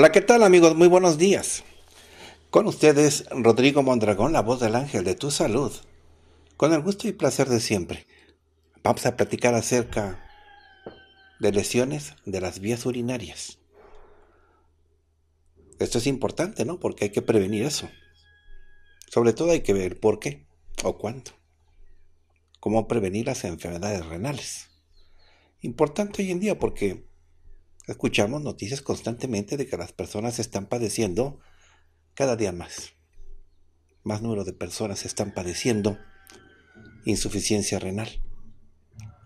Hola, ¿qué tal amigos? Muy buenos días. Con ustedes, Rodrigo Mondragón, la voz del ángel de tu salud. Con el gusto y placer de siempre, vamos a platicar acerca de lesiones de las vías urinarias. Esto es importante, ¿no? Porque hay que prevenir eso. Sobre todo hay que ver por qué o cuándo. Cómo prevenir las enfermedades renales. Importante hoy en día porque Escuchamos noticias constantemente de que las personas están padeciendo cada día más. Más número de personas están padeciendo insuficiencia renal.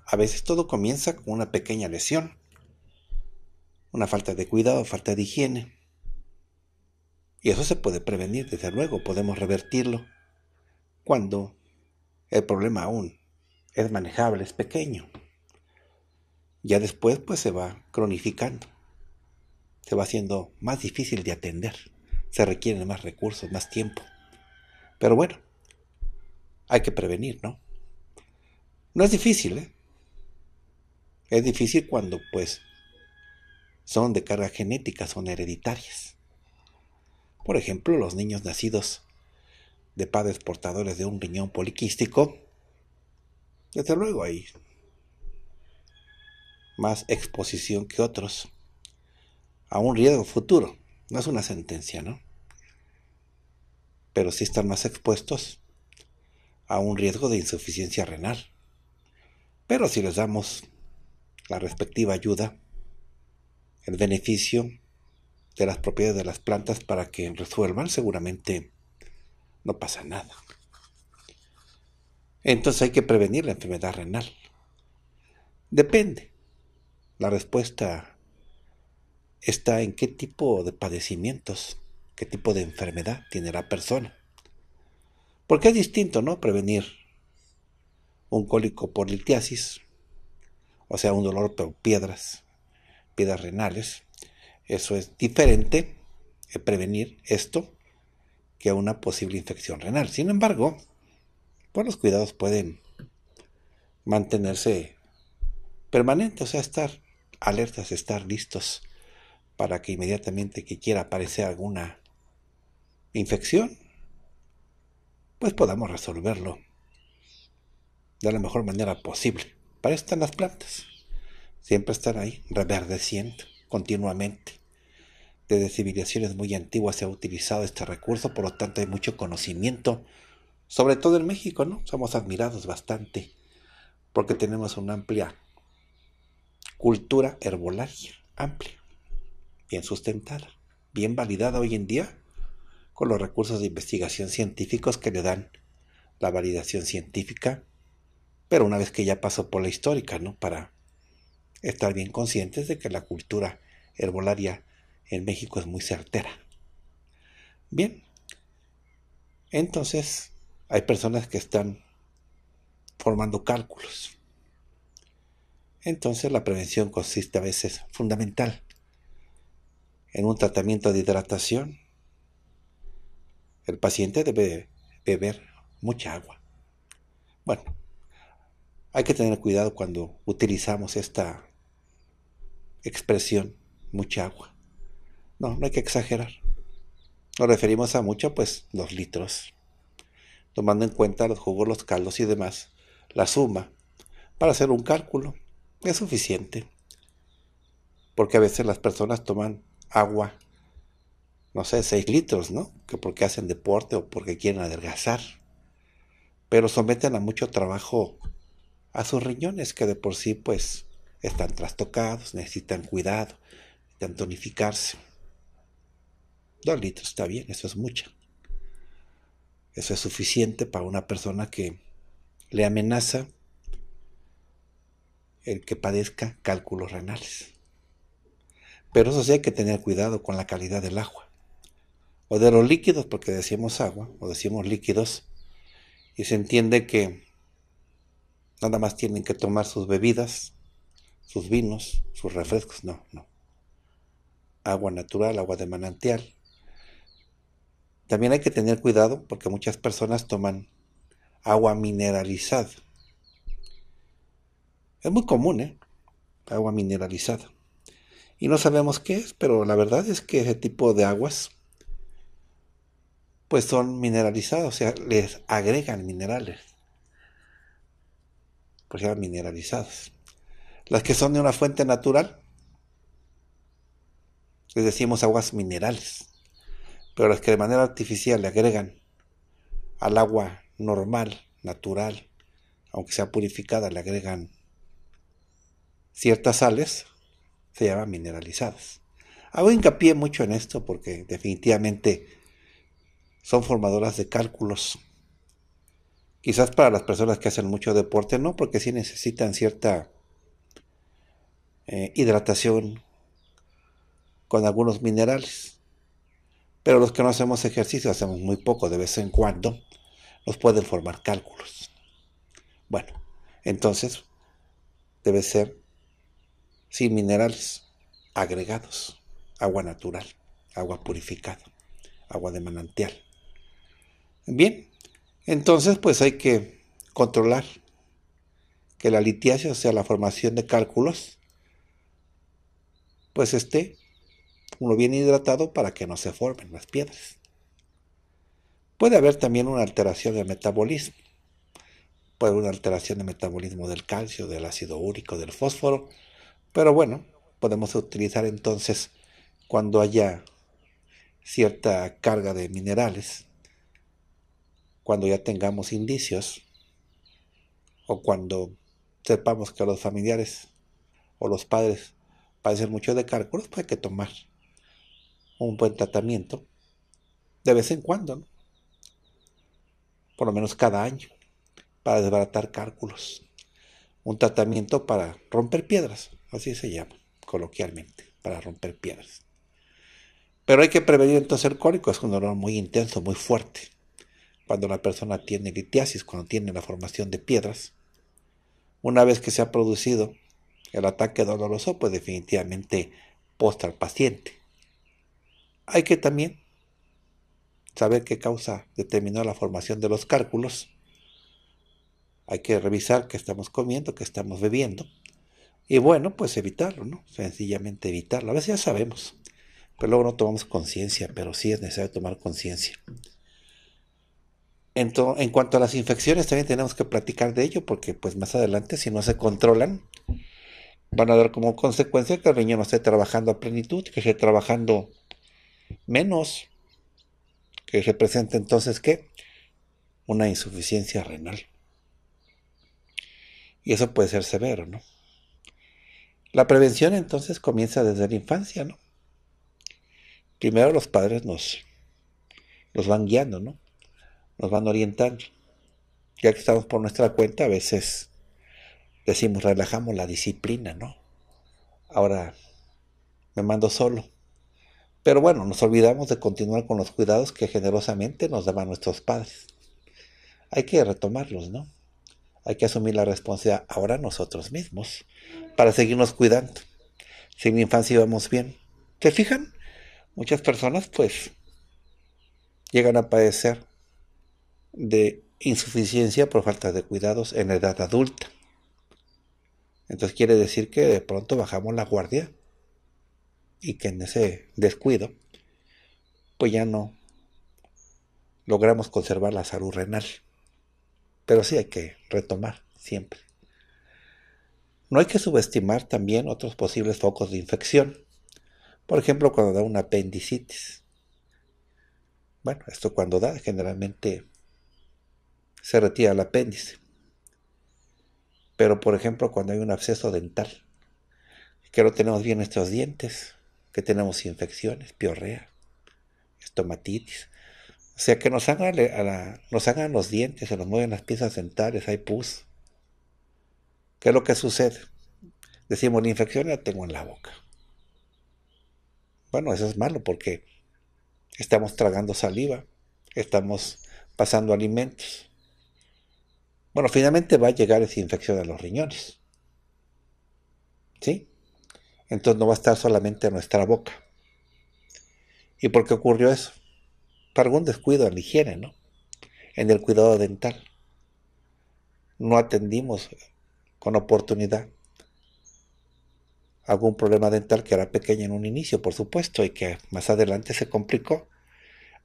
A veces todo comienza con una pequeña lesión, una falta de cuidado, falta de higiene. Y eso se puede prevenir, desde luego, podemos revertirlo cuando el problema aún es manejable, es pequeño. Ya después pues se va cronificando, se va haciendo más difícil de atender, se requieren más recursos, más tiempo. Pero bueno, hay que prevenir, ¿no? No es difícil, ¿eh? Es difícil cuando pues son de carga genética, son hereditarias. Por ejemplo, los niños nacidos de padres portadores de un riñón poliquístico, desde luego ahí más exposición que otros a un riesgo futuro. No es una sentencia, ¿no? Pero sí están más expuestos a un riesgo de insuficiencia renal. Pero si les damos la respectiva ayuda, el beneficio de las propiedades de las plantas para que resuelvan, seguramente no pasa nada. Entonces hay que prevenir la enfermedad renal. Depende. La respuesta está en qué tipo de padecimientos, qué tipo de enfermedad tiene la persona. Porque es distinto, ¿no? Prevenir un cólico por litiasis, o sea, un dolor por piedras, piedras renales. Eso es diferente eh, prevenir esto que una posible infección renal. Sin embargo, pues los cuidados pueden mantenerse permanentes, o sea, estar alertas, estar listos para que inmediatamente que quiera aparecer alguna infección, pues podamos resolverlo de la mejor manera posible. Para eso están las plantas. Siempre están ahí, reverdeciendo continuamente. Desde civilizaciones muy antiguas se ha utilizado este recurso, por lo tanto hay mucho conocimiento, sobre todo en México, ¿no? Somos admirados bastante porque tenemos una amplia cultura herbolaria amplia, bien sustentada, bien validada hoy en día con los recursos de investigación científicos que le dan la validación científica, pero una vez que ya pasó por la histórica, ¿no? Para estar bien conscientes de que la cultura herbolaria en México es muy certera. Bien, entonces hay personas que están formando cálculos entonces la prevención consiste a veces fundamental en un tratamiento de hidratación. El paciente debe beber mucha agua. Bueno, hay que tener cuidado cuando utilizamos esta expresión, mucha agua. No, no hay que exagerar. Nos referimos a mucho, pues, los litros, tomando en cuenta los jugos, los caldos y demás, la suma, para hacer un cálculo es suficiente. Porque a veces las personas toman agua, no sé, 6 litros, ¿no? Que porque hacen deporte o porque quieren adelgazar. Pero someten a mucho trabajo a sus riñones que de por sí pues están trastocados, necesitan cuidado, necesitan tonificarse. Dos litros está bien, eso es mucha. Eso es suficiente para una persona que le amenaza el que padezca cálculos renales. Pero eso sí hay que tener cuidado con la calidad del agua. O de los líquidos, porque decimos agua, o decimos líquidos, y se entiende que nada más tienen que tomar sus bebidas, sus vinos, sus refrescos. No, no. Agua natural, agua de manantial. También hay que tener cuidado porque muchas personas toman agua mineralizada es muy común, ¿eh? Agua mineralizada. Y no sabemos qué es, pero la verdad es que ese tipo de aguas pues son mineralizadas, o sea, les agregan minerales. Pues ya mineralizadas. Las que son de una fuente natural, les decimos aguas minerales. Pero las que de manera artificial le agregan al agua normal, natural, aunque sea purificada, le agregan ciertas sales se llaman mineralizadas. Hago hincapié mucho en esto porque definitivamente son formadoras de cálculos. Quizás para las personas que hacen mucho deporte no, porque sí necesitan cierta eh, hidratación con algunos minerales. Pero los que no hacemos ejercicio, hacemos muy poco de vez en cuando, nos pueden formar cálculos. Bueno, entonces debe ser sin minerales agregados, agua natural, agua purificada, agua de manantial. Bien, entonces pues hay que controlar que la litiasis, o sea, la formación de cálculos, pues esté uno bien hidratado para que no se formen las piedras. Puede haber también una alteración del metabolismo. Puede haber una alteración del metabolismo del calcio, del ácido úrico, del fósforo, pero bueno, podemos utilizar entonces cuando haya cierta carga de minerales, cuando ya tengamos indicios o cuando sepamos que los familiares o los padres padecen mucho de cálculos, pues hay que tomar un buen tratamiento de vez en cuando, ¿no? por lo menos cada año, para desbaratar cálculos. Un tratamiento para romper piedras. Así se llama, coloquialmente, para romper piedras. Pero hay que prevenir entonces el cólico, es un dolor muy intenso, muy fuerte. Cuando la persona tiene litiasis, cuando tiene la formación de piedras, una vez que se ha producido el ataque doloroso, pues definitivamente posta al paciente. Hay que también saber qué causa determinó la formación de los cálculos. Hay que revisar qué estamos comiendo, qué estamos bebiendo y bueno, pues evitarlo, ¿no? Sencillamente evitarlo. A veces ya sabemos, pero luego no tomamos conciencia, pero sí es necesario tomar conciencia. En, cuanto a las infecciones, también tenemos que platicar de ello, porque pues más adelante, si no se controlan, van a dar como consecuencia que el riñón no esté trabajando a plenitud, que esté trabajando menos, que represente entonces qué? Una insuficiencia renal. Y eso puede ser severo, ¿no? La prevención entonces comienza desde la infancia, ¿no? Primero los padres nos, nos van guiando, ¿no? Nos van orientando. Ya que estamos por nuestra cuenta, a veces decimos, relajamos la disciplina, ¿no? Ahora me mando solo. Pero bueno, nos olvidamos de continuar con los cuidados que generosamente nos daban nuestros padres. Hay que retomarlos, ¿no? hay que asumir la responsabilidad ahora nosotros mismos para seguirnos cuidando. Si en la infancia íbamos bien, ¿se fijan? Muchas personas pues llegan a padecer de insuficiencia por falta de cuidados en edad adulta. Entonces quiere decir que de pronto bajamos la guardia y que en ese descuido pues ya no logramos conservar la salud renal. Pero sí hay que retomar siempre. No hay que subestimar también otros posibles focos de infección. Por ejemplo, cuando da una apendicitis. Bueno, esto cuando da generalmente se retira el apéndice. Pero por ejemplo, cuando hay un absceso dental, que no tenemos bien nuestros dientes, que tenemos infecciones, piorrea, estomatitis, o sea, que eh, nos hagan, los dientes, se nos mueven las piezas dentales, hay pus. ¿Qué es lo que sucede? Decimos, la infección la tengo en la boca. Bueno, eso es malo porque estamos tragando saliva, estamos pasando alimentos. Bueno, finalmente va a llegar esa infección a los riñones. ¿Sí? Entonces no va a estar solamente en nuestra boca. ¿Y por qué ocurrió eso? para algún descuido en la higiene, ¿no? En el cuidado dental. No atendimos con oportunidad algún problema dental que era pequeño en un inicio, por supuesto, y que más adelante se complicó.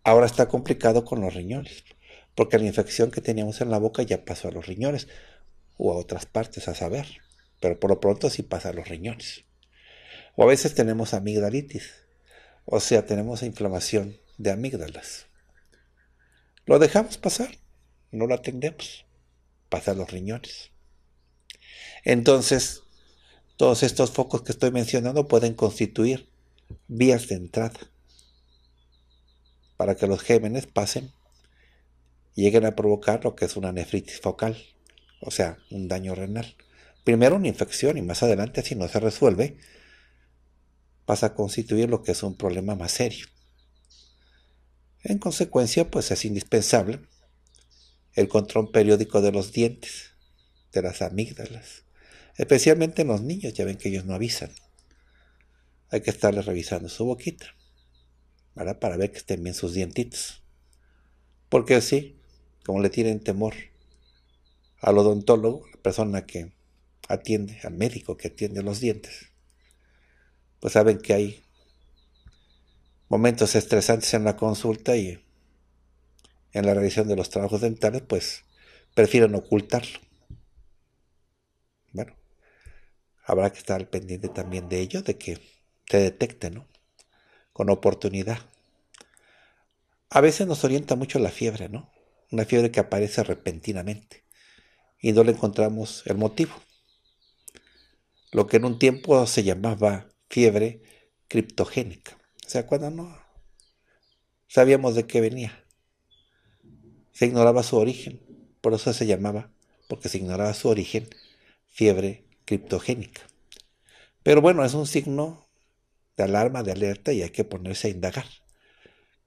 Ahora está complicado con los riñones, porque la infección que teníamos en la boca ya pasó a los riñones o a otras partes, a saber. Pero por lo pronto sí pasa a los riñones. O a veces tenemos amigdalitis, o sea, tenemos inflamación de amígdalas. Lo dejamos pasar, no lo atendemos, pasa a los riñones. Entonces, todos estos focos que estoy mencionando pueden constituir vías de entrada para que los gémenes pasen y lleguen a provocar lo que es una nefritis focal, o sea, un daño renal. Primero una infección y más adelante, si no se resuelve, pasa a constituir lo que es un problema más serio. En consecuencia, pues es indispensable el control periódico de los dientes, de las amígdalas, especialmente en los niños, ya ven que ellos no avisan. Hay que estarles revisando su boquita, ¿verdad? Para ver que estén bien sus dientitos. Porque así, como le tienen temor al odontólogo, la persona que atiende, al médico que atiende los dientes, pues saben que hay momentos estresantes en la consulta y en la revisión de los trabajos dentales, pues prefieren ocultarlo. Bueno, habrá que estar pendiente también de ello, de que te detecte, ¿no? Con oportunidad. A veces nos orienta mucho la fiebre, ¿no? Una fiebre que aparece repentinamente y no le encontramos el motivo. Lo que en un tiempo se llamaba fiebre criptogénica sea, cuando No. Sabíamos de qué venía. Se ignoraba su origen. Por eso se llamaba, porque se ignoraba su origen, fiebre criptogénica. Pero bueno, es un signo de alarma, de alerta, y hay que ponerse a indagar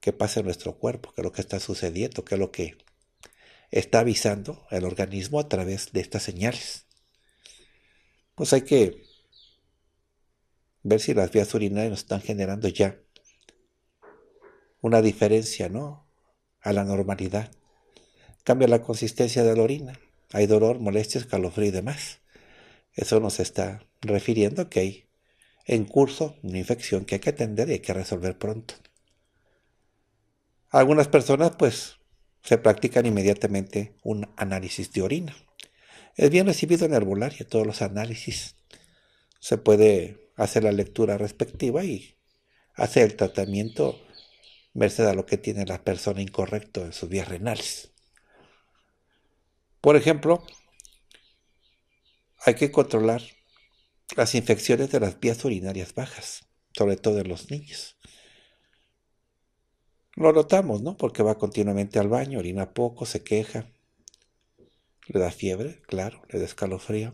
qué pasa en nuestro cuerpo, qué es lo que está sucediendo, qué es lo que está avisando el organismo a través de estas señales. Pues hay que ver si las vías urinarias nos están generando ya una diferencia, ¿no? A la normalidad. Cambia la consistencia de la orina. Hay dolor, molestias, escalofrío y demás. Eso nos está refiriendo que hay en curso una infección que hay que atender y hay que resolver pronto. Algunas personas pues se practican inmediatamente un análisis de orina. Es bien recibido en el herbolaria todos los análisis. Se puede hacer la lectura respectiva y hacer el tratamiento merced a lo que tiene la persona incorrecto en sus vías renales. Por ejemplo, hay que controlar las infecciones de las vías urinarias bajas, sobre todo en los niños. Lo notamos, ¿no? Porque va continuamente al baño, orina poco, se queja, le da fiebre, claro, le da escalofrío.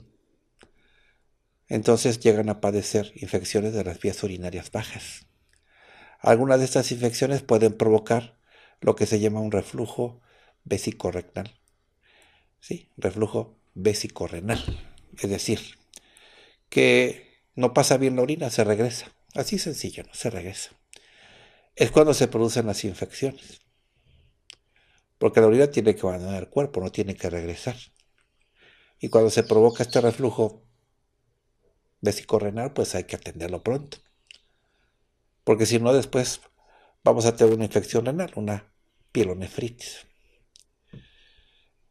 Entonces llegan a padecer infecciones de las vías urinarias bajas. Algunas de estas infecciones pueden provocar lo que se llama un reflujo vesicorrenal. Sí, reflujo vesicorrenal. Es decir, que no pasa bien la orina, se regresa. Así sencillo, ¿no? Se regresa. Es cuando se producen las infecciones. Porque la orina tiene que abandonar el cuerpo, no tiene que regresar. Y cuando se provoca este reflujo vesicorrenal, pues hay que atenderlo pronto porque si no después vamos a tener una infección renal, una pielonefritis.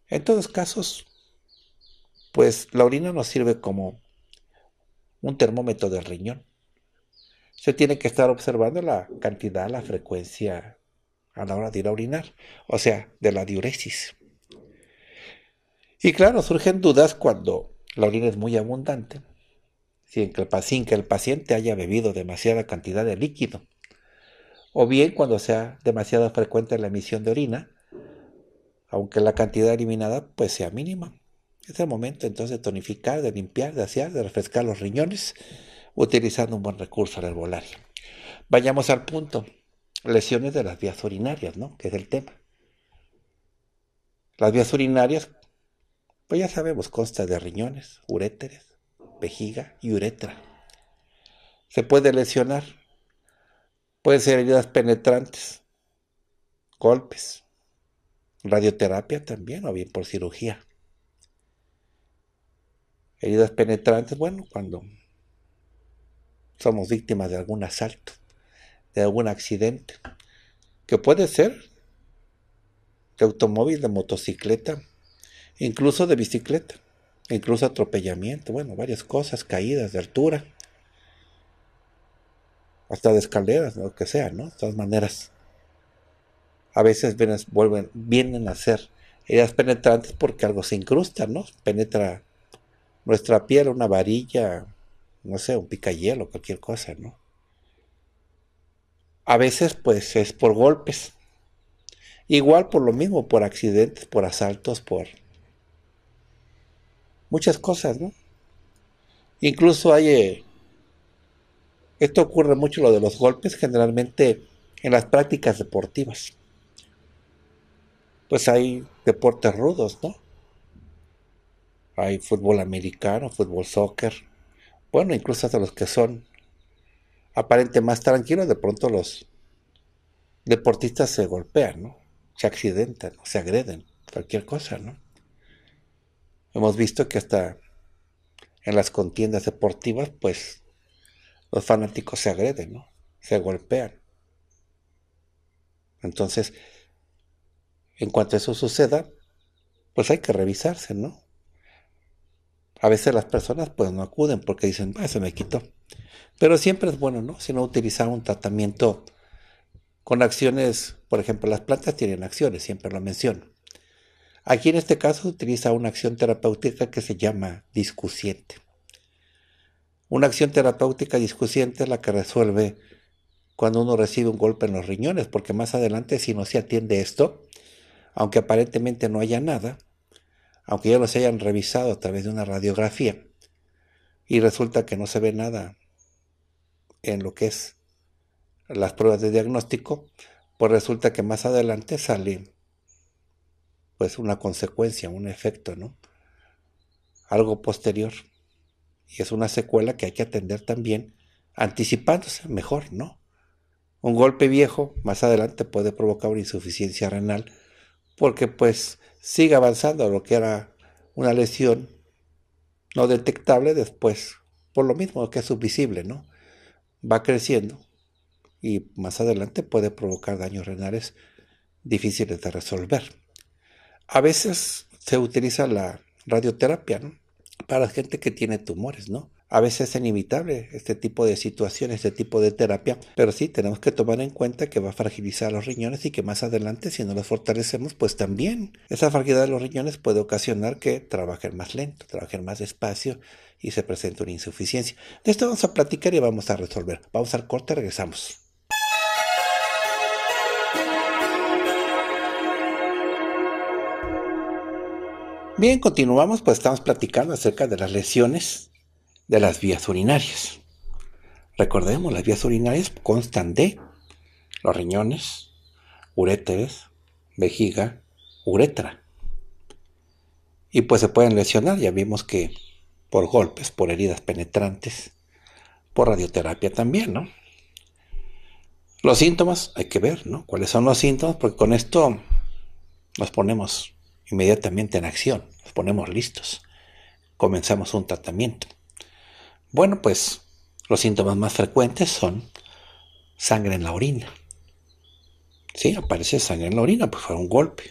En todos casos, pues la orina nos sirve como un termómetro del riñón. Se tiene que estar observando la cantidad, la frecuencia a la hora de ir a orinar, o sea, de la diuresis. Y claro, surgen dudas cuando la orina es muy abundante sin que el paciente haya bebido demasiada cantidad de líquido, o bien cuando sea demasiado frecuente la emisión de orina, aunque la cantidad eliminada pues sea mínima. Es el momento entonces de tonificar, de limpiar, de asear, de refrescar los riñones, utilizando un buen recurso al herbolario. Vayamos al punto, lesiones de las vías urinarias, ¿no? Que es el tema. Las vías urinarias, pues ya sabemos, consta de riñones, uréteres, vejiga y uretra. Se puede lesionar. Pueden ser heridas penetrantes, golpes, radioterapia también o bien por cirugía. Heridas penetrantes, bueno, cuando somos víctimas de algún asalto, de algún accidente, que puede ser de automóvil, de motocicleta, incluso de bicicleta incluso atropellamiento, bueno, varias cosas, caídas de altura, hasta de escaleras, lo que sea, ¿no? De todas maneras, a veces vienen, vuelven, vienen a ser heridas penetrantes porque algo se incrusta, ¿no? Penetra nuestra piel, una varilla, no sé, un picayelo, cualquier cosa, ¿no? A veces, pues, es por golpes. Igual por lo mismo, por accidentes, por asaltos, por muchas cosas, ¿no? Incluso hay... Eh, esto ocurre mucho lo de los golpes, generalmente en las prácticas deportivas. Pues hay deportes rudos, ¿no? Hay fútbol americano, fútbol soccer. Bueno, incluso hasta los que son aparentemente más tranquilos, de pronto los deportistas se golpean, ¿no? Se accidentan, se agreden, cualquier cosa, ¿no? Hemos visto que hasta en las contiendas deportivas, pues los fanáticos se agreden, ¿no? Se golpean. Entonces, en cuanto eso suceda, pues hay que revisarse, ¿no? A veces las personas pues no acuden porque dicen, ah, se me quitó. Pero siempre es bueno, ¿no? Si no utilizar un tratamiento con acciones, por ejemplo, las plantas tienen acciones, siempre lo menciono. Aquí en este caso utiliza una acción terapéutica que se llama discusiente. Una acción terapéutica discusiente es la que resuelve cuando uno recibe un golpe en los riñones, porque más adelante si no se atiende esto, aunque aparentemente no haya nada, aunque ya se hayan revisado a través de una radiografía, y resulta que no se ve nada en lo que es las pruebas de diagnóstico, pues resulta que más adelante sale pues una consecuencia, un efecto, ¿no? Algo posterior. Y es una secuela que hay que atender también anticipándose mejor, ¿no? Un golpe viejo más adelante puede provocar una insuficiencia renal porque pues sigue avanzando lo que era una lesión no detectable después, por lo mismo que es subvisible, ¿no? Va creciendo y más adelante puede provocar daños renales difíciles de resolver. A veces se utiliza la radioterapia, Para gente que tiene tumores, ¿no? A veces es inevitable este tipo de situaciones, este tipo de terapia, pero sí tenemos que tomar en cuenta que va a fragilizar los riñones y que más adelante, si no los fortalecemos, pues también esa fragilidad de los riñones puede ocasionar que trabajen más lento, trabajen más despacio y se presente una insuficiencia. De esto vamos a platicar y vamos a resolver. Vamos al corte, regresamos. Bien, continuamos, pues estamos platicando acerca de las lesiones de las vías urinarias. Recordemos, las vías urinarias constan de los riñones, uréteres, vejiga, uretra. Y pues se pueden lesionar, ya vimos que por golpes, por heridas penetrantes, por radioterapia también, ¿no? Los síntomas, hay que ver, ¿no? ¿Cuáles son los síntomas? Porque con esto nos ponemos inmediatamente en acción, nos ponemos listos, comenzamos un tratamiento. Bueno, pues los síntomas más frecuentes son sangre en la orina. Sí, aparece sangre en la orina, pues fue un golpe.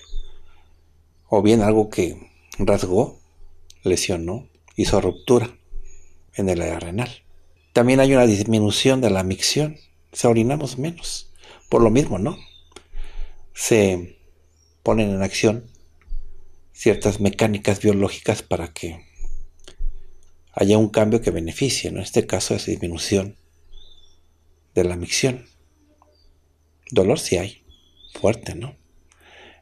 O bien algo que rasgó, lesionó, hizo ruptura en el área renal. También hay una disminución de la micción, se orinamos menos. Por lo mismo, ¿no? Se ponen en acción ciertas mecánicas biológicas para que haya un cambio que beneficie, en este caso es disminución de la micción. Dolor si hay, fuerte, ¿no?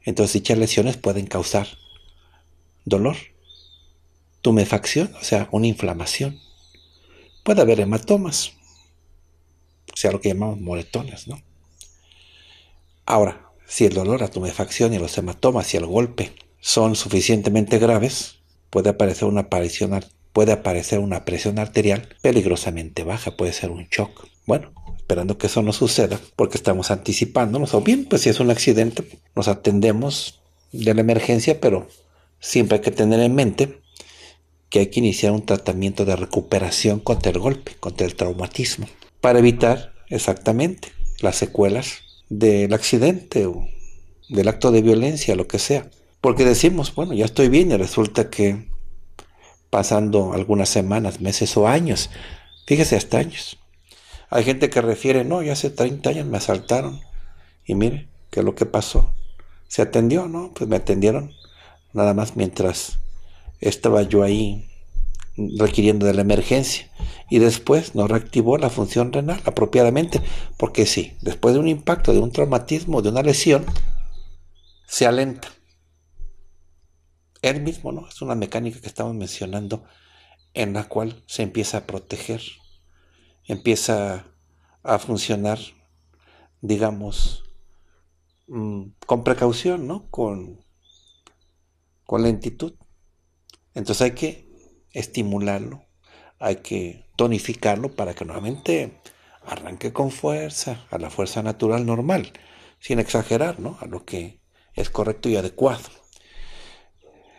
Entonces dichas lesiones pueden causar dolor, tumefacción, o sea, una inflamación. Puede haber hematomas, o sea, lo que llamamos moretones, ¿no? Ahora, si el dolor, la tumefacción y los hematomas y el golpe son suficientemente graves, puede aparecer una aparición puede aparecer una presión arterial peligrosamente baja, puede ser un shock. Bueno, esperando que eso no suceda, porque estamos anticipándonos, o bien, pues si es un accidente, nos atendemos de la emergencia, pero siempre hay que tener en mente que hay que iniciar un tratamiento de recuperación contra el golpe, contra el traumatismo, para evitar exactamente las secuelas del accidente o del acto de violencia, lo que sea. Porque decimos, bueno, ya estoy bien y resulta que pasando algunas semanas, meses o años, fíjese hasta años. Hay gente que refiere, no, ya hace 30 años me asaltaron y mire, ¿qué es lo que pasó? Se atendió, ¿no? Pues me atendieron nada más mientras estaba yo ahí requiriendo de la emergencia y después no reactivó la función renal apropiadamente, porque sí, después de un impacto, de un traumatismo, de una lesión, se alenta él mismo, ¿no? Es una mecánica que estamos mencionando en la cual se empieza a proteger, empieza a funcionar, digamos, mm, con precaución, ¿no? Con, con lentitud. Entonces hay que estimularlo, hay que tonificarlo para que nuevamente arranque con fuerza, a la fuerza natural normal, sin exagerar, ¿no? A lo que es correcto y adecuado.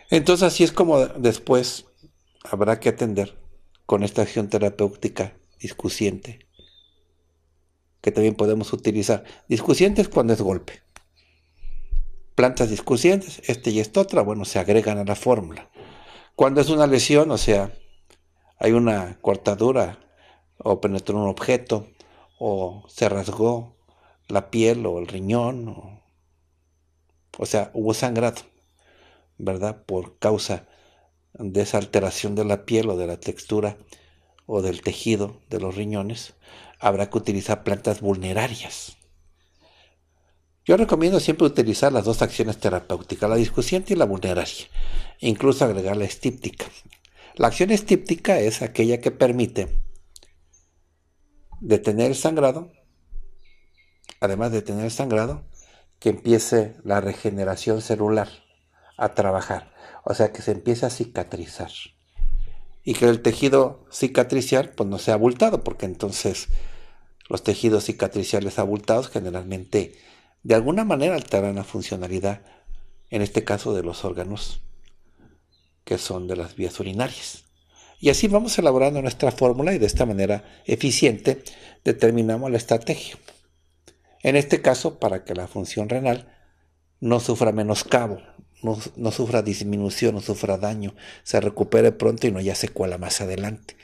Entonces así es como después habrá que atender con esta acción terapéutica discusiente, que también podemos utilizar. es cuando es golpe. Plantas discusientes, este y esta otra, bueno, se agregan a la fórmula. Cuando es una lesión, o sea, hay una cortadura o penetró un objeto o se rasgó la piel o el riñón, o, o sea, hubo sangrado. ¿verdad? Por causa de esa alteración de la piel o de la textura o del tejido de los riñones, habrá que utilizar plantas vulnerarias. Yo recomiendo siempre utilizar las dos acciones terapéuticas, la discusiente y la vulneraria, incluso agregar la estíptica. La acción estíptica es aquella que permite detener el sangrado, además de tener sangrado, que empiece la regeneración celular a trabajar. O sea que se empieza a cicatrizar. Y que el tejido cicatricial pues no sea abultado, porque entonces los tejidos cicatriciales abultados generalmente de alguna manera alteran la funcionalidad, en este caso de los órganos que son de las vías urinarias. Y así vamos elaborando nuestra fórmula y de esta manera eficiente determinamos la estrategia. En este caso, para que la función renal no sufra menoscabo no, sufra disminución, no sufra daño, se recupere pronto y no ya secuela más adelante.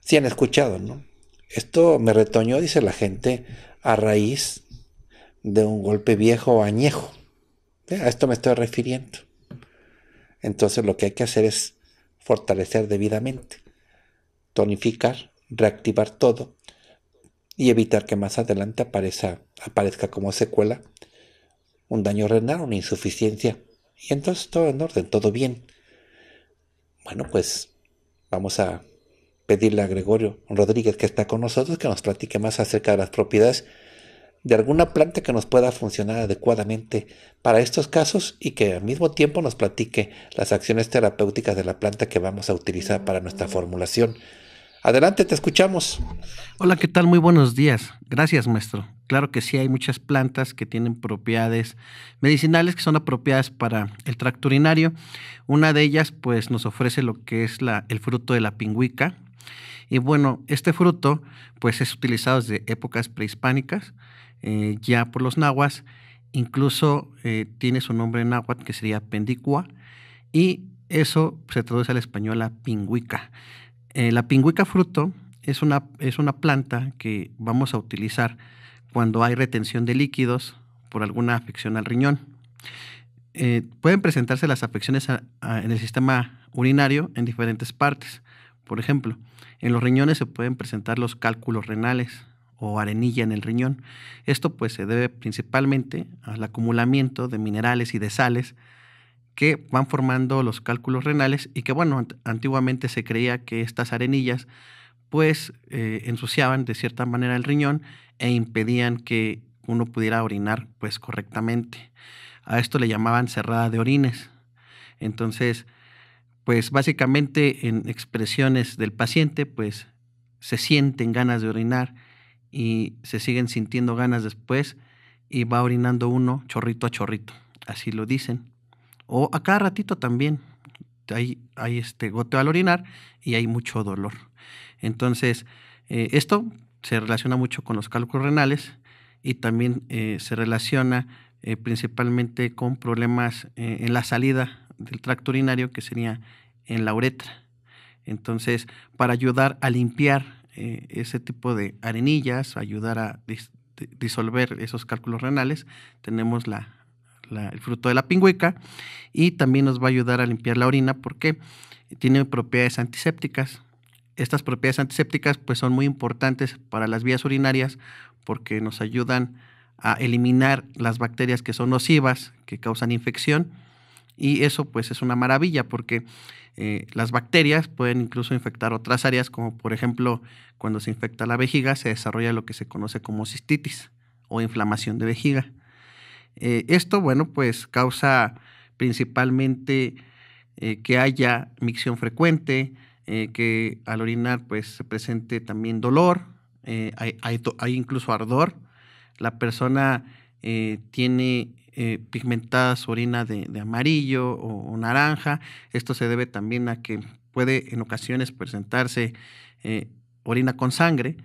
Si han escuchado, ¿no? Esto me retoñó, dice la gente, a raíz de un golpe viejo o añejo. A esto me estoy refiriendo. Entonces lo que hay que hacer es fortalecer debidamente, tonificar, reactivar todo y evitar que más adelante aparezca, aparezca como secuela un daño renal, una insuficiencia y entonces todo en orden, todo bien. Bueno, pues vamos a pedirle a Gregorio Rodríguez que está con nosotros que nos platique más acerca de las propiedades de alguna planta que nos pueda funcionar adecuadamente para estos casos y que al mismo tiempo nos platique las acciones terapéuticas de la planta que vamos a utilizar para nuestra formulación. Adelante, te escuchamos. Hola, ¿qué tal? Muy buenos días. Gracias, maestro. Claro que sí, hay muchas plantas que tienen propiedades medicinales que son apropiadas para el tracto urinario. Una de ellas, pues, nos ofrece lo que es el fruto de la pingüica. Y bueno, este fruto, pues, es utilizado desde épocas prehispánicas, eh, ya por los nahuas. Incluso eh, tiene su nombre en náhuatl, que sería pendicua. Y eso se traduce al español a pingüica. Eh, la pingüica fruto es una, planta que vamos a utilizar cuando hay retención de líquidos por alguna afección al riñón. Eh, pueden presentarse las afecciones en el sistema urinario en diferentes partes. Por ejemplo, en los riñones se pueden presentar los cálculos renales o arenilla en el riñón. Esto pues se debe principalmente al acumulamiento de minerales y de sales que van formando los cálculos renales y que, bueno, antiguamente se creía que estas arenillas pues eh, ensuciaban de cierta manera el riñón e impedían que uno pudiera orinar pues correctamente. A esto le llamaban cerrada de orines. Entonces, pues básicamente en expresiones del paciente, pues se sienten ganas de orinar y se siguen sintiendo ganas después y va orinando uno chorrito a chorrito, así lo dicen o a cada ratito también hay, hay este goteo al orinar y hay mucho dolor. Entonces, eh, esto se relaciona mucho con los cálculos renales y también eh, se relaciona eh, principalmente con problemas en la salida del tracto urinario, que sería en la uretra. Entonces, para ayudar a limpiar ese tipo de arenillas, ayudar a disolver esos cálculos renales, tenemos la, el fruto de la pingüica y también nos va a ayudar a limpiar la orina porque tiene propiedades antisépticas. Estas propiedades antisépticas pues son muy importantes para las vías urinarias porque nos ayudan a eliminar las bacterias que son nocivas, que causan infección. Y eso pues es una maravilla porque eh, las bacterias pueden incluso infectar otras áreas, como por ejemplo cuando se infecta la vejiga se desarrolla lo que se conoce como cistitis o inflamación de vejiga. Eh, esto, bueno, pues causa principalmente eh, que haya micción frecuente, eh, que al orinar pues se presente también dolor, hay, incluso ardor. La persona tiene pigmentada su orina de, amarillo o, naranja. Esto se debe también a que puede en ocasiones presentarse orina con sangre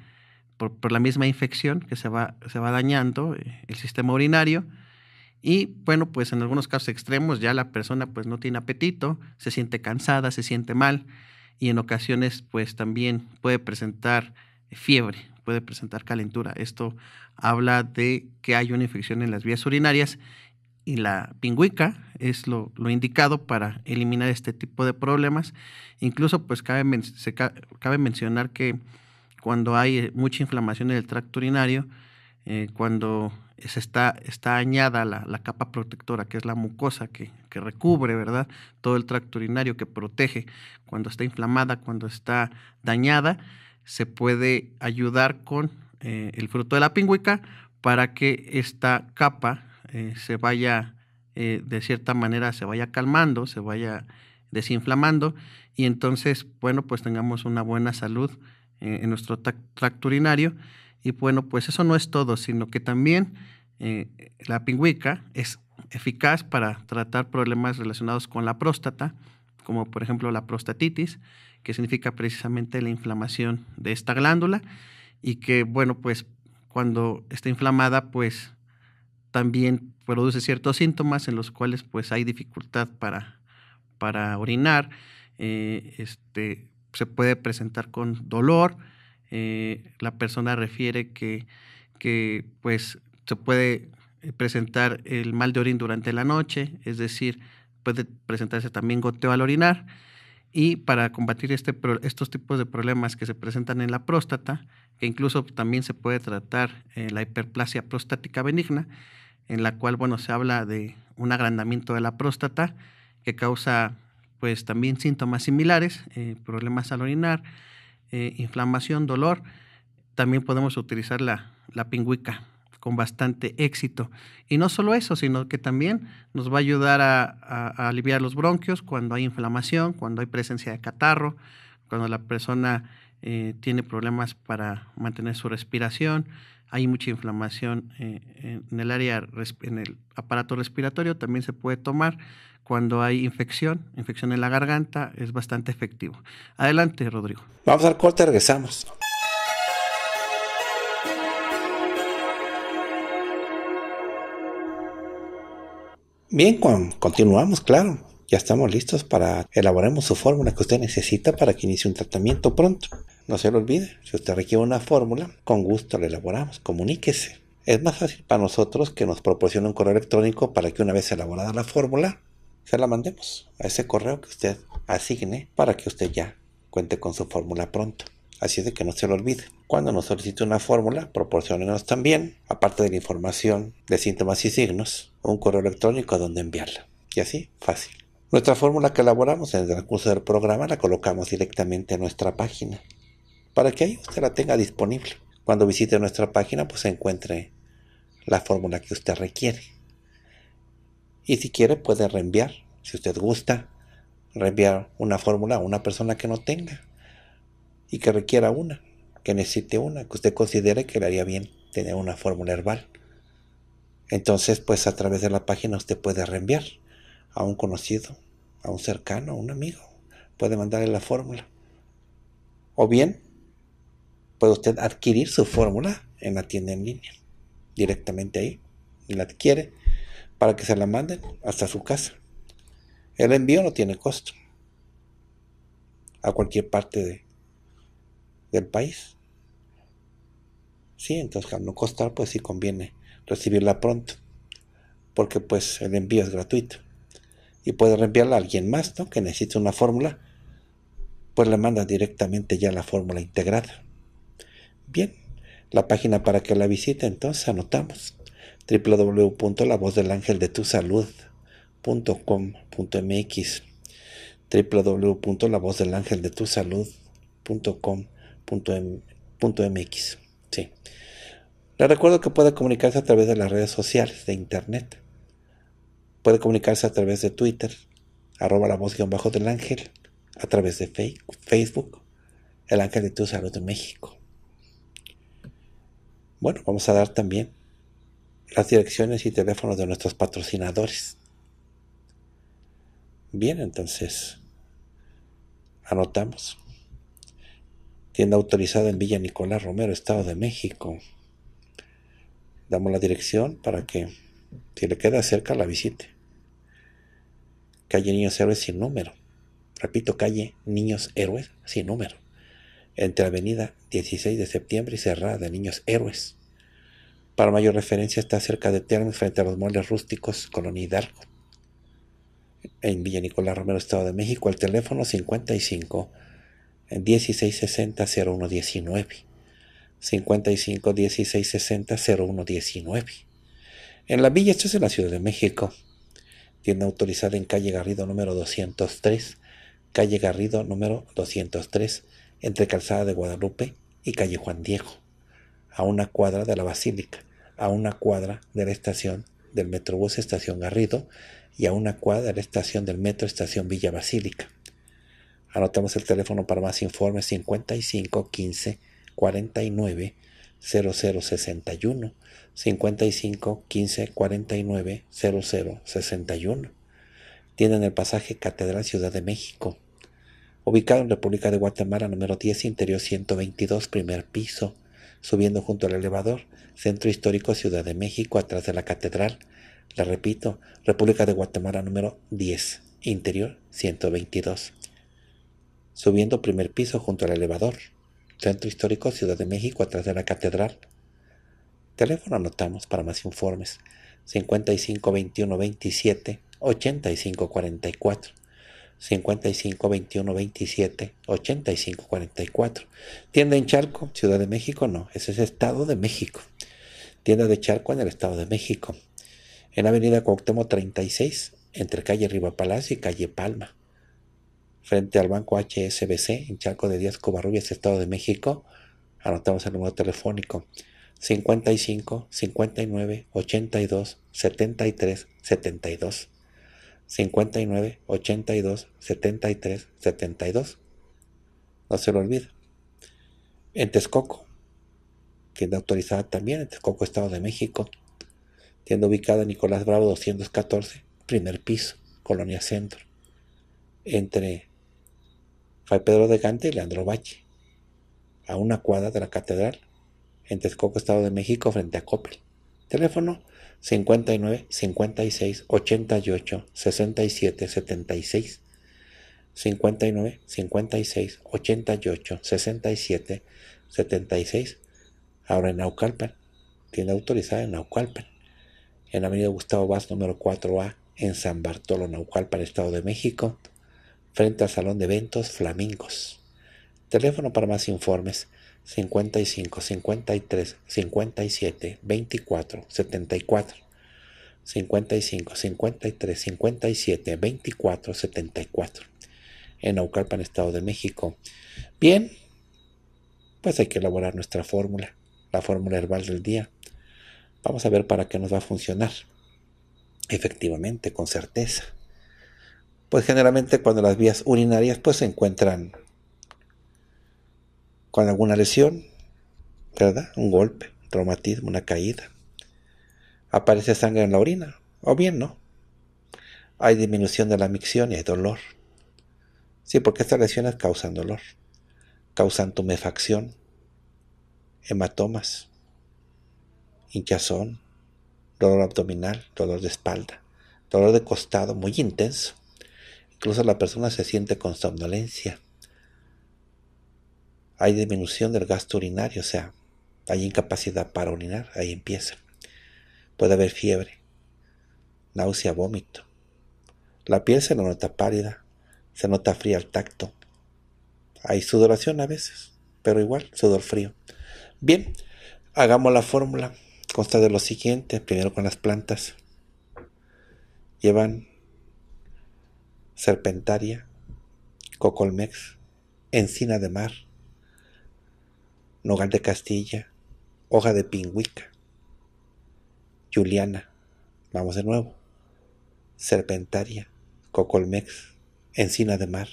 por, la misma infección que se va dañando el sistema urinario y bueno, pues en algunos casos extremos ya la persona pues no tiene apetito, se siente cansada, se siente mal y en ocasiones pues también puede presentar fiebre, puede presentar calentura. Esto habla de que hay una infección en las vías urinarias y la pingüica es lo, indicado para eliminar este tipo de problemas. Incluso pues cabe, cabe mencionar que cuando hay eh, mucha inflamación en el tracto urinario, eh, cuando Está añada, la, capa protectora, que es la mucosa que, recubre, ¿verdad? Todo el tracto urinario que protege cuando está inflamada, cuando está dañada, se puede ayudar con eh, el fruto de la pingüica para que esta capa eh, se vaya, eh, de cierta manera, se vaya calmando, se vaya desinflamando y entonces, bueno, pues tengamos una buena salud en nuestro tracto urinario y bueno, pues eso no es todo, sino que también eh, la pingüica es eficaz para tratar problemas relacionados con la próstata, como por ejemplo la prostatitis, que significa precisamente la inflamación de esta glándula y que bueno, pues cuando está inflamada, pues también produce ciertos síntomas en los cuales pues hay dificultad para, orinar, eh, este, se puede presentar con dolor, eh, la persona refiere que, pues, se puede eh, presentar el mal de orín durante la noche, es decir, puede presentarse también goteo al orinar. Y para combatir este estos tipos de problemas que se presentan en la próstata, que incluso también se puede tratar eh, la hiperplasia prostática benigna, en la cual bueno, se habla de un agrandamiento de la próstata que causa pues también síntomas similares, problemas al orinar, eh, inflamación, dolor, también podemos utilizar la, la pingüica con bastante éxito. Y no solo eso, sino que también nos va a ayudar a, aliviar los bronquios cuando hay inflamación, cuando hay presencia de catarro, cuando la persona eh, tiene problemas para mantener su respiración, hay mucha inflamación eh, en el área, en el aparato respiratorio, también se puede tomar cuando hay infección, infección en la garganta, es bastante efectivo. Adelante, Rodrigo. Vamos al corte, regresamos. Bien, Juan, continuamos, claro. Ya estamos listos para elaboremos su fórmula que usted necesita para que inicie un tratamiento pronto. No se lo olvide, si usted requiere una fórmula, con gusto la elaboramos, comuníquese. Es más fácil para nosotros que nos proporcione un correo electrónico para que una vez elaborada la fórmula, se la mandemos a ese correo que usted asigne para que usted ya cuente con su fórmula pronto. Así de que no se lo olvide. Cuando nos solicite una fórmula, proporcionenos también, aparte de la información de síntomas y signos, un correo electrónico a donde enviarla. Y así, fácil. Nuestra fórmula que elaboramos en el curso del programa la colocamos directamente en nuestra página, para que ahí usted la tenga disponible. Cuando visite nuestra página, pues encuentre la fórmula que usted requiere. Y si quiere puede reenviar, si usted gusta, reenviar una fórmula a una persona que no tenga y que requiera una, que necesite una, que usted considere que le haría bien tener una fórmula herbal. Entonces, pues a través de la página usted puede reenviar a un conocido, a un cercano, a un amigo. Puede mandarle la fórmula. O bien, puede usted adquirir su fórmula en la tienda en línea, directamente ahí, y la adquiere para que se la manden hasta su casa. El envío no tiene costo a cualquier parte de, del país. Sí, entonces al no costar, pues sí conviene recibirla pronto, porque pues el envío es gratuito. Y puede reenviarla a alguien más, ¿no? Que necesite una fórmula, pues le manda directamente ya la fórmula integrada. Bien, la página para que la visite, entonces anotamos www.lavozdelangeldetusalud.com.mx www.lavozdelangeldetusalud.com.mx em, Sí. Le recuerdo que puede comunicarse a través de las redes sociales de internet. Puede comunicarse a través de Twitter, arroba la voz bajo del ángel, a través de Facebook, el ángel de tu salud de México. Bueno, vamos a dar también las direcciones y teléfonos de nuestros patrocinadores. Bien, entonces, anotamos. Tienda autorizada en Villa Nicolás Romero, Estado de México. Damos la dirección para que, si le queda cerca, la visite. Calle Niños Héroes sin número. Repito, calle Niños Héroes sin número. Entre Avenida 16 de Septiembre y Cerrada, de Niños Héroes. Para mayor referencia está cerca de Termes, frente a los muebles rústicos, Colonia Hidalgo. En Villa Nicolás Romero, Estado de México, el teléfono 55 1660 0119. 55 1660 0119. En la villa, esto es en la Ciudad de México. Tienda autorizada en calle Garrido número 203, calle Garrido número 203, entre Calzada de Guadalupe y calle Juan Diego a una cuadra de la Basílica, a una cuadra de la estación del Metrobús Estación Garrido y a una cuadra de la estación del Metro Estación Villa Basílica. Anotamos el teléfono para más informes 55 15 49 0061 55 15 49 0061. Tienen el pasaje Catedral Ciudad de México. Ubicado en República de Guatemala, número 10, interior 122, primer piso subiendo junto al elevador, Centro Histórico Ciudad de México, atrás de la Catedral. La repito, República de Guatemala número 10, Interior 122. Subiendo primer piso junto al elevador, Centro Histórico Ciudad de México, atrás de la Catedral. Teléfono anotamos para más informes. 55 55 21 27 85 44. Tienda en Charco, Ciudad de México, no, ese es Estado de México. Tienda de Charco en el Estado de México. En Avenida Cuauhtémoc 36, entre calle Riva Palacio y calle Palma. Frente al Banco HSBC, en Charco de Díaz Covarrubias, Estado de México. Anotamos el número telefónico 55 59 82 73 72. 59 82 73 72. No se lo olvide. En Texcoco, tienda autorizada también en Texcoco, Estado de México. Tienda ubicada en Nicolás Bravo 214, primer piso, Colonia Centro, entre Fray Pedro de Gante y Leandro Bache, a una cuadra de la catedral, en Texcoco, Estado de México, frente a Coppel. Teléfono 59, 56, 88, 67, 76. 59, 56, 88, 67, 76. Ahora en Naucalpan. Tienda autorizada en Naucalpan. En Avenida Gustavo Vaz, número 4A, en San Bartolo, Naucalpan, Estado de México. Frente al Salón de Eventos Flamingos. Teléfono para más informes 55, 53, 57, 24, 74. 55, 53, 57, 24, 74. En Aucalpan, Estado de México. Bien, pues hay que elaborar nuestra fórmula, la fórmula herbal del día. Vamos a ver para qué nos va a funcionar. Efectivamente, con certeza. Pues generalmente cuando las vías urinarias pues se encuentran con alguna lesión, ¿verdad? Un golpe, traumatismo, una caída. Aparece sangre en la orina, o bien no. Hay disminución de la micción y hay dolor. Sí, porque estas lesiones causan dolor, causan tumefacción, hematomas, hinchazón, dolor abdominal, dolor de espalda, dolor de costado muy intenso. Incluso la persona se siente con somnolencia hay disminución del gasto urinario, o sea, hay incapacidad para orinar, ahí empieza. Puede haber fiebre, náusea, vómito. La piel se nota pálida, se nota fría al tacto. Hay sudoración a veces, pero igual, sudor frío. Bien, hagamos la fórmula. Consta de lo siguiente, primero con las plantas. Llevan serpentaria, cocolmex, encina de mar, nogal de Castilla, hoja de pingüica. Juliana, vamos de nuevo. Serpentaria, cocolmex, encina de mar,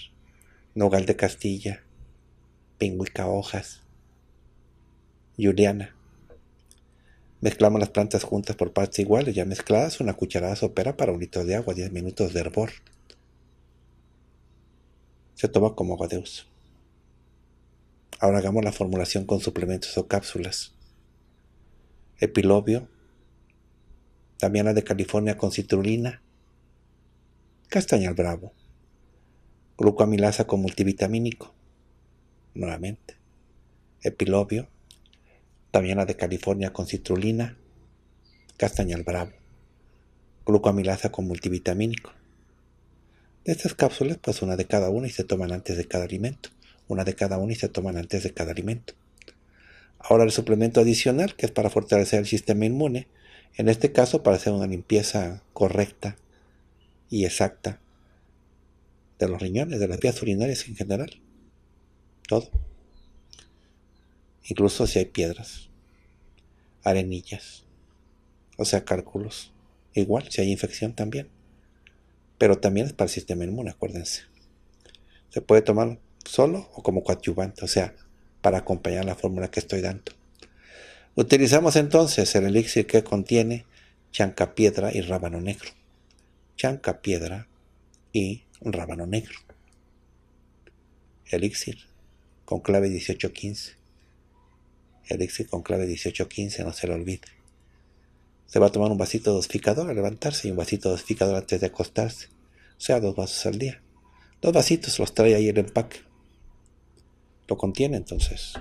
nogal de Castilla, pingüica hojas. Juliana. Mezclamos las plantas juntas por partes iguales, ya mezcladas, una cucharada sopera para un litro de agua, 10 minutos de hervor. Se toma como agua de uso. Ahora hagamos la formulación con suplementos o cápsulas. Epilobio, también la de California con citrulina, castañal bravo, glucoamilasa con multivitamínico, nuevamente, Epilobio, también la de California con citrulina, castañal bravo, glucoamilasa con multivitamínico. De estas cápsulas, pues una de cada una y se toman antes de cada alimento una de cada una y se toman antes de cada alimento. Ahora el suplemento adicional, que es para fortalecer el sistema inmune, en este caso para hacer una limpieza correcta y exacta de los riñones, de las vías urinarias en general. Todo. Incluso si hay piedras, arenillas, o sea, cálculos. Igual, si hay infección también. Pero también es para el sistema inmune, acuérdense. Se puede tomar solo o como coadyuvante, o sea, para acompañar la fórmula que estoy dando. Utilizamos entonces el elixir que contiene chanca piedra y rábano negro. Chanca piedra y rábano negro. Elixir con clave 1815. Elixir con clave 1815, no se lo olvide. Se va a tomar un vasito dosificador al levantarse y un vasito dosificador antes de acostarse. O sea, dos vasos al día. Dos vasitos los trae ahí el empaque lo contiene entonces.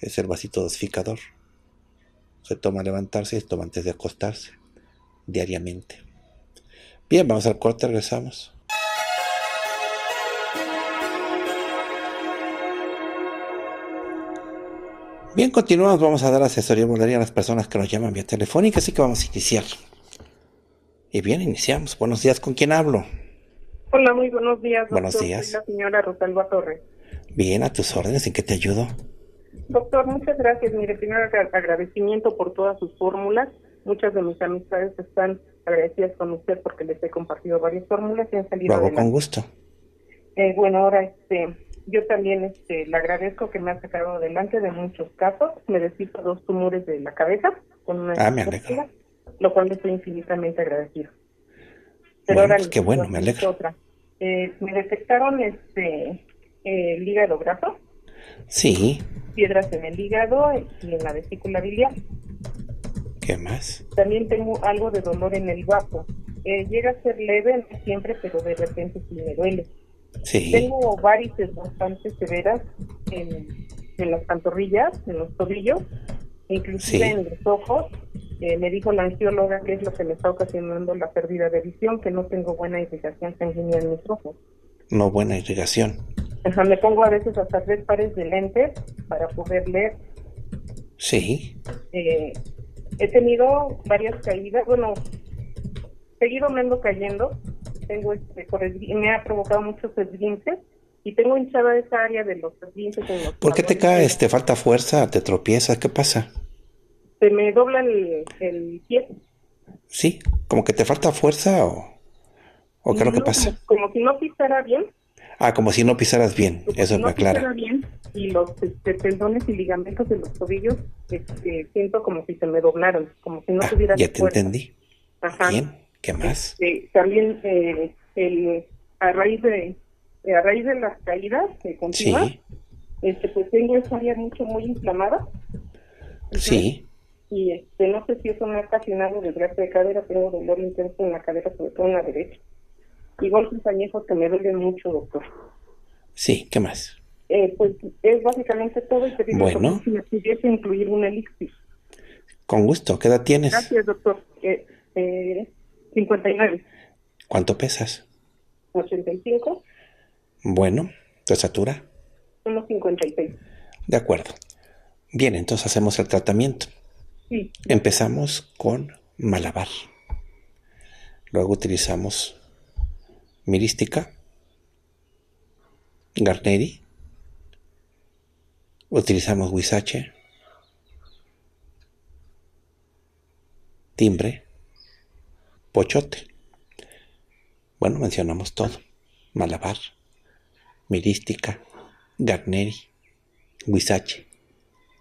Es el vasito dosificador. Se toma levantarse y se toma antes de acostarse, diariamente. Bien, vamos al corte, regresamos. Bien, continuamos. Vamos a dar asesoría a las personas que nos llaman vía telefónica, así que vamos a iniciar. Y bien, iniciamos. Buenos días, ¿con quién hablo? Hola, muy buenos días. Buenos días. señora Rosalba Torres. Bien, a tus órdenes, ¿en qué te ayudo? Doctor, muchas gracias. Mire, primero agradecimiento por todas sus fórmulas. Muchas de mis amistades están agradecidas con usted porque les he compartido varias fórmulas y han salido. Lo hago con gusto. Eh, bueno, ahora este, yo también este, le agradezco que me ha sacado adelante de muchos casos. Me deshizo dos tumores de la cabeza con una ah, me lo cual estoy infinitamente agradecido. Pero ahora, es pues, bueno, me alegra. Eh, me detectaron este el eh, hígado graso. Sí. Piedras en el hígado y en la vesícula biliar. ¿Qué más? También tengo algo de dolor en el guapo. Eh, llega a ser leve siempre, pero de repente sí me duele. Sí. Tengo varices bastante severas en, las pantorrillas, en los tobillos, inclusive en los ojos. Eh, me dijo la angióloga que es lo que me está ocasionando la pérdida de visión, que no tengo buena irrigación sanguínea en mis ojos no buena irrigación. Ajá, me pongo a veces hasta tres pares de lentes para poder leer. Sí. Eh, he tenido varias caídas, bueno, seguido me ando cayendo, tengo este, me ha provocado muchos esguinces y tengo hinchada esa área de los esguinces. ¿Por qué te caes? ¿Te falta fuerza? ¿Te tropiezas? ¿Qué pasa? Se me dobla el, el pie. Sí, como que te falta fuerza o... ¿O qué es lo que pasa? Como, si no pisara bien. Ah, como si no pisaras bien, eso me aclara. y los este, tendones y ligamentos de los tobillos este, siento como si se me doblaron, como si no ah, fuerza Ya te entendí. Ajá. ¿qué más? Este, también eh, el, a raíz de eh, a raíz de las caídas que continuas, sí. este, pues tengo esa área mucho muy inflamada. Sí. Y este, no sé si eso me ha ocasionado desgaste de cadera, tengo dolor intenso en la cadera, sobre todo en la derecha igual golpes añejos que me duelen mucho, doctor. Sí, ¿qué más? Eh, pues es básicamente todo y te bueno. si me pudiese incluir un elixir. Con gusto, ¿qué edad tienes? Gracias, doctor. Eh, 59. Eh, ¿Cuánto pesas? 85. Bueno, ¿tu estatura? 56. De acuerdo. Bien, entonces hacemos el tratamiento. Sí. Empezamos con malabar. Luego utilizamos Mirística, Garneri, utilizamos Huizache, Timbre, Pochote. Bueno, mencionamos todo. Malabar, Mirística, Garneri, Huizache,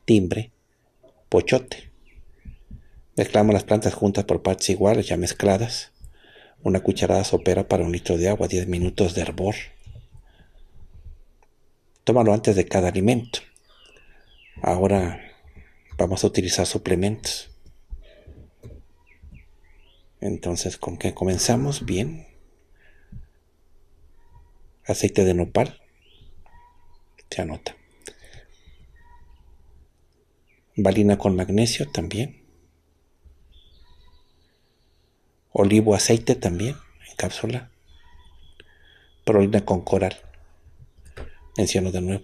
Timbre, Pochote. Mezclamos las plantas juntas por partes iguales, ya mezcladas. Una cucharada sopera para un litro de agua, 10 minutos de hervor. Tómalo antes de cada alimento. Ahora vamos a utilizar suplementos. Entonces, ¿con qué comenzamos? Bien. Aceite de nopal. Se anota. Valina con magnesio también. olivo aceite también, en cápsula, prolina con coral, menciono de nuevo,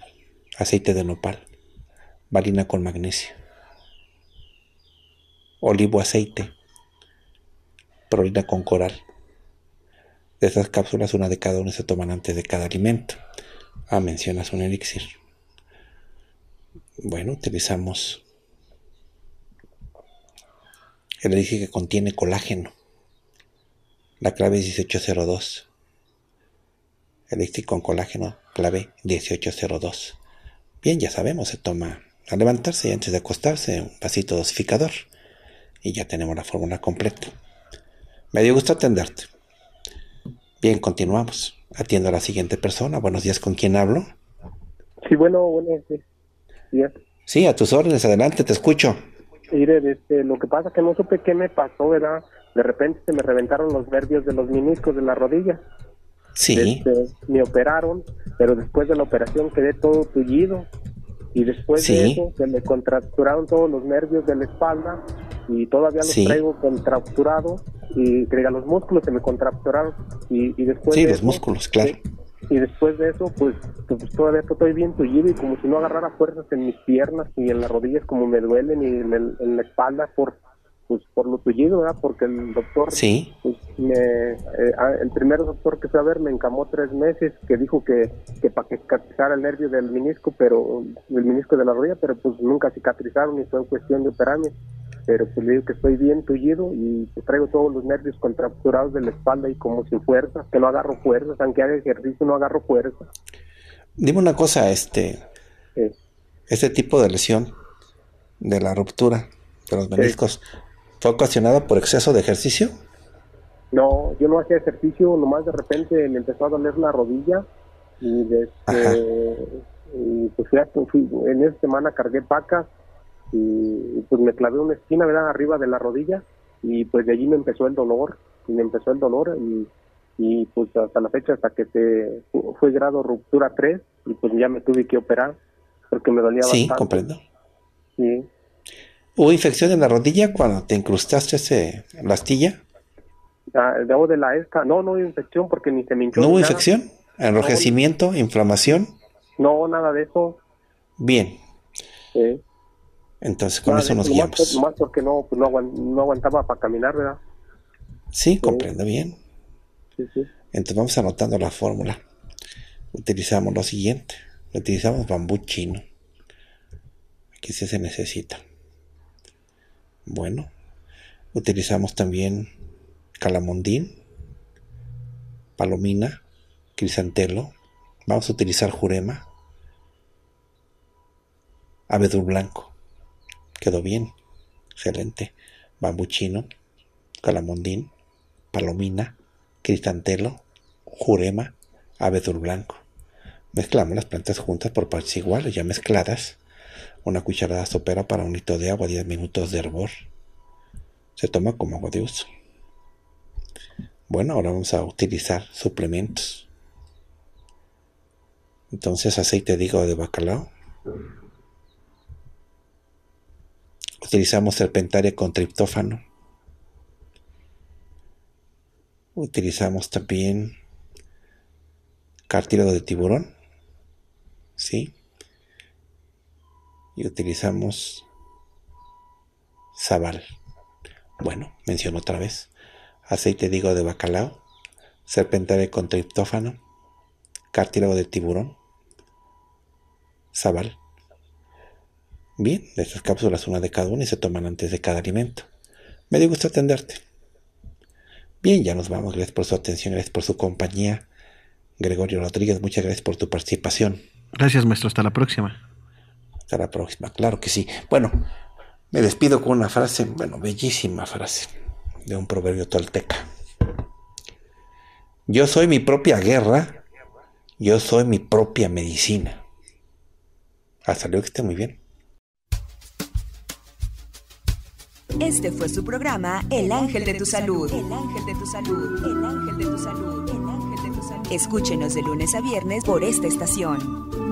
aceite de nopal, valina con magnesio, olivo aceite, prolina con coral. De estas cápsulas, una de cada una se toman antes de cada alimento. Ah, mencionas un elixir. Bueno, utilizamos el elixir que contiene colágeno la clave es 1802. eléctrico con colágeno, clave 1802. Bien, ya sabemos, se toma al levantarse y antes de acostarse un vasito dosificador. Y ya tenemos la fórmula completa. Me dio gusto atenderte. Bien, continuamos. Atiendo a la siguiente persona. Buenos días, ¿con quién hablo? Sí, bueno, buenos días. Sí, a tus órdenes, adelante, te escucho. Mire, este, lo que pasa es que no supe qué me pasó, ¿verdad? De repente se me reventaron los nervios de los miniscos de la rodilla. Sí. Este, me operaron, pero después de la operación quedé todo tullido. Y después de eso se me contracturaron todos los nervios de la espalda y todavía los traigo contracturados. Y los músculos se me contracturaron. Y, y después sí, de los eso, músculos, claro. Y, después de eso, pues, pues, todavía estoy bien tullido y como si no agarrara fuerzas en mis piernas y en las rodillas, como me duelen y en la espalda por pues por lo tullido, ¿verdad? Porque el doctor, sí. Pues, eh, ah, el primer doctor que fue a ver me encamó tres meses, que dijo que, para cicatrizar el nervio del menisco, pero el menisco de la rodilla, pero pues nunca cicatrizaron y fue cuestión de operarme. Pero pues le digo que estoy bien tullido y pues, traigo todos los nervios contracturados de la espalda y como sin fuerza, que no agarro fuerza, aunque haga ejercicio no agarro fuerza. Dime una cosa, este, este tipo de lesión de la ruptura de los meniscos, ¿Fue ocasionado por exceso de ejercicio? No, yo no hacía ejercicio, nomás de repente me empezó a doler la rodilla y, desde, este, pues ya pues, en esa semana cargué pacas. y pues me clavé una esquina, ¿verdad? Arriba de la rodilla y pues de allí me empezó el dolor, y me empezó el dolor y, pues hasta la fecha, hasta que se fue grado ruptura 3 y pues ya me tuve que operar porque me dolía bastante. Sí, comprendo. Sí. ¿Hubo infección en la rodilla cuando te incrustaste ese, la astilla? Ah, de la esta. No, no hubo infección porque ni se me hinchó. ¿No hubo infección? ¿Enrojecimiento? ¿Inflamación? No, nada de eso. Bien. Sí. Entonces con eso nos guiamos. Más, porque no, no, aguantaba para caminar, ¿verdad? Sí, comprendo bien. Sí, sí. Entonces vamos anotando la fórmula. Utilizamos lo siguiente. Utilizamos bambú chino. Aquí sí se necesita. Bueno, utilizamos también calamondín, palomina, crisantelo. Vamos a utilizar jurema, abedul blanco. Quedó bien, excelente. Bambuchino, calamondín, palomina, crisantelo, jurema, abedul blanco. Mezclamos las plantas juntas por partes iguales, ya mezcladas. Una cucharada sopera para un litro de agua, 10 minutos de hervor. Se toma como agua de uso. Bueno, ahora vamos a utilizar suplementos. Entonces aceite de hígado de bacalao. Utilizamos serpentaria con triptófano. Utilizamos también cartílago de tiburón. ¿Sí? y utilizamos sabal. Bueno, menciono otra vez. Aceite de de bacalao, serpentaria con triptófano, cartílago de tiburón, sabal. Bien, de estas cápsulas una de cada una y se toman antes de cada alimento. Me dio gusto atenderte. Bien, ya nos vamos. Gracias por su atención, gracias por su compañía. Gregorio Rodríguez, muchas gracias por tu participación. Gracias, maestro. Hasta la próxima la próxima. Claro que sí. Bueno, me despido con una frase, bueno, bellísima frase de un proverbio tolteca. Yo soy mi propia guerra, yo soy mi propia medicina. Hasta ah, luego, que esté muy bien. Este fue su programa El Ángel de tu Salud. El Ángel de tu Salud. El Ángel de tu Salud. El Ángel de tu Salud. Escúchenos de lunes a viernes por esta estación.